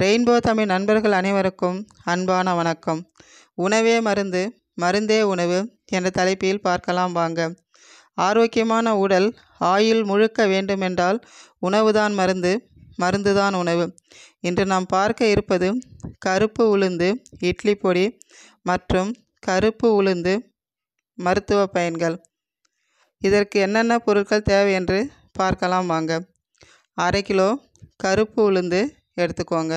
rainbow Tamil நண்பர்கள் அனைவருக்கும் அன்பான வணக்கம் உணவே மருந்து மருந்தே உணவு என்ற தலைப்பில் பார்க்கலாம் வாங்க ஆரோக்கியமான உடல் ஆயில் முழுக்க வேண்டுமென்றால் உணவுதான் மருந்து மருந்துதான் உணவு இன்று நாம் பார்க்க இருப்பது கருப்பு உளுந்து இட்லி பொடி மற்றும் கருப்பு உளுந்து மருத்துவ பயன்கள் இதற்கு என்னென்ன பொருட்கள் தேவை என்று பார்க்கலாம் வாங்க அரை கிலோ கருப்பு உளுந்து எடுத்துக்கோங்க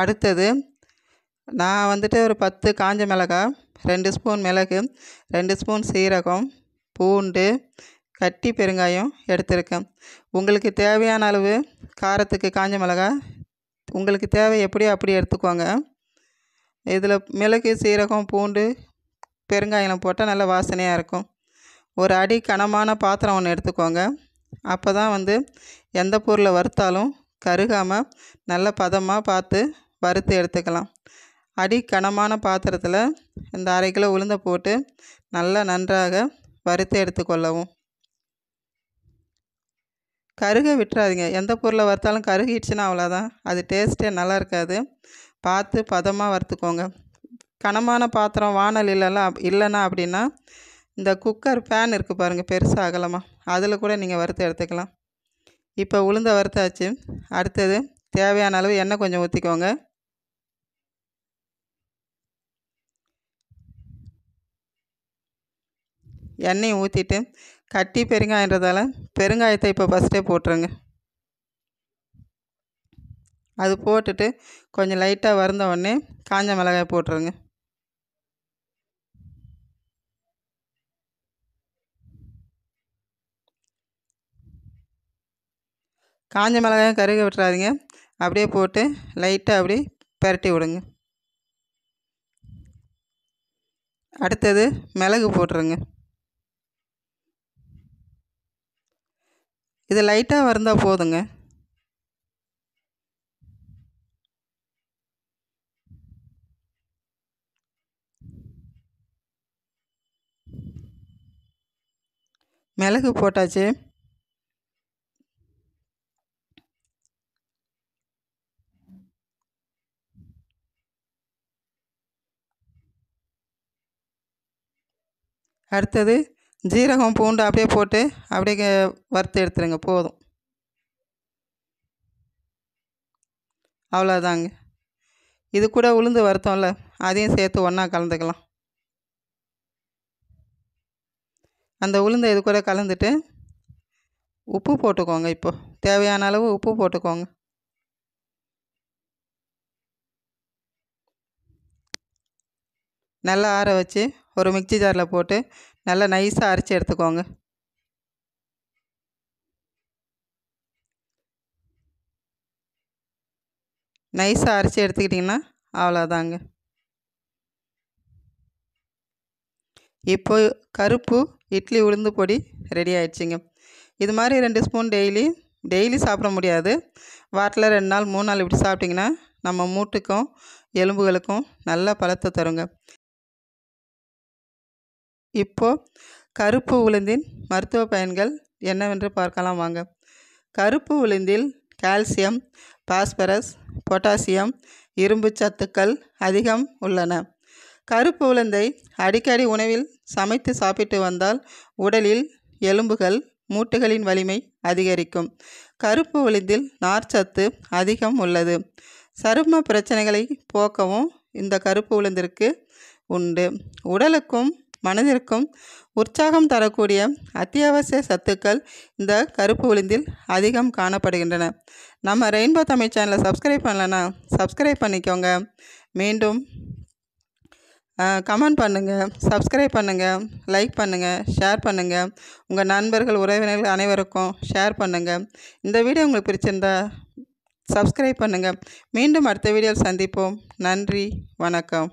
அடுத்தது நான் வந்துட்டு ஒரு பத்து காஞ்ச மிளகா ரெண்டு ஸ்பூன் மிளகு ரெண்டு ஸ்பூன் சீரகம் பூண்டு கட்டி பெருங்காயம் எடுத்திருக்கேன் உங்களுக்கு தேவையான அளவு காரத்துக்கு காஞ்ச மிளகா உங்களுக்கு தேவை எப்படியோ அப்படி எடுத்துக்கோங்க இதில் மிளகு சீரகம் பூண்டு பெருங்காயம் போட்டால் நல்லா வாசனையாக இருக்கும் ஒரு அடி கனமான பாத்திரம் ஒன்று எடுத்துக்கோங்க அப்போ தான் வந்து எந்த பொருளை வறுத்தாலும் கருகாமல் நல்ல பதமாக பார்த்து வறுத்து எடுத்துக்கலாம் அடி கனமான பாத்திரத்தில் இந்த அரை கிலோ உளுந்த போட்டு நல்லா நன்றாக வறுத்து எடுத்துக்கொள்ளவும் கருக விட்டுறாதீங்க எந்த பொருளை வறுத்தாலும் கருகிடுச்சுன்னா அவ்வளோதான் அது டேஸ்ட்டே நல்லா இருக்காது பார்த்து பதமாக வறுத்துக்கோங்க கனமான பாத்திரம் வானல் இல்லைல்ல இல்லைன்னா அப்படின்னா இந்த குக்கர் ஃபேன் இருக்குது பாருங்கள் பெருசாக அகலமாக அதில் கூட நீங்கள் வறுத்து எடுத்துக்கலாம் இப்போ உளுந்த வறுத்தாச்சு அடுத்தது தேவையான அளவு எண்ணெய் கொஞ்சம் ஊற்றிக்கோங்க எண்ணெயை ஊற்றிட்டு கட்டி பெருங்காயன்றதால பெருங்காயத்தை இப்போ ஃபஸ்ட்டே போட்டுருங்க அது போட்டுட்டு கொஞ்சம் லைட்டாக வறுந்த உடனே காஞ்ச மிளகாய் போட்டுருங்க காஞ்ச மிளகாயும் கருக விட்டுறாதீங்க அப்படியே போட்டு லைட்டாக அப்படியே பரட்டி விடுங்க அடுத்தது மிளகு போட்டுருங்க இது லைட்டாக வந்தால் போதுங்க மிளகு போட்டாச்சு அடுத்தது ஜீரகம் பூண்டு அப்படியே போட்டு அப்படியே வறுத்து எடுத்துருங்க போதும் அவ்வளோதாங்க இது கூட உளுந்து வருத்தோம்ல அதையும் சேர்த்து ஒன்றா கலந்துக்கலாம் அந்த உளுந்தை இது கூட கலந்துட்டு உப்பு போட்டுக்கோங்க இப்போ தேவையான அளவு உப்பு போட்டுக்கோங்க நல்லா ஆற வச்சு ஒரு மிக்சி ஜாரில் போட்டு நல்லா நைஸாக அரைச்சி எடுத்துக்கோங்க நைஸாக அரைச்சி எடுத்துக்கிட்டிங்கன்னா அவ்வளோதாங்க இப்போ கருப்பு இட்லி உளுந்து பொடி ரெடி ஆயிடுச்சுங்க இது மாதிரி ரெண்டு ஸ்பூன் டெய்லி டெய்லி சாப்பிட முடியாது வாரத்தில் ரெண்டு நாள் மூணு நாள் இப்படி சாப்பிட்டிங்கன்னா நம்ம மூட்டுக்கும் எலும்புகளுக்கும் நல்ல பலத்தை தருங்க இப்போது கருப்பு உளுந்தின் மருத்துவ பயன்கள் என்னவென்று பார்க்கலாம் வாங்க கருப்பு உளுந்தில் கால்சியம் பாஸ்பரஸ் பொட்டாசியம் இரும்பு சத்துக்கள் அதிகம் உள்ளன கருப்பு உளுந்தை அடிக்கடி உணவில் சமைத்து சாப்பிட்டு வந்தால் உடலில் எலும்புகள் மூட்டுகளின் வலிமை அதிகரிக்கும் கருப்பு உளுந்தில் நார்ச்சத்து அதிகம் உள்ளது சரும பிரச்சனைகளை போக்கவும் இந்த கருப்பு உளுந்திற்கு உண்டு உடலுக்கும் மனதிற்கும் உற்சாகம் தரக்கூடிய அத்தியாவசிய சத்துக்கள் இந்த கருப்பு உளுந்தில் அதிகம் காணப்படுகின்றன நம்ம ரெயின்போ தமிழ் சேனலை சப்ஸ்கிரைப் பண்ணலன்னா சப்ஸ்கிரைப் பண்ணிக்கோங்க மீண்டும் கமெண்ட் பண்ணுங்கள் சப்ஸ்கிரைப் பண்ணுங்கள் லைக் பண்ணுங்கள் ஷேர் பண்ணுங்கள் உங்கள் நண்பர்கள் உறவினர்கள் அனைவருக்கும் ஷேர் பண்ணுங்கள் இந்த வீடியோ உங்களுக்கு பிடிச்சிருந்தா சப்ஸ்கிரைப் பண்ணுங்கள் மீண்டும் அடுத்த வீடியோவில் சந்திப்போம் நன்றி வணக்கம்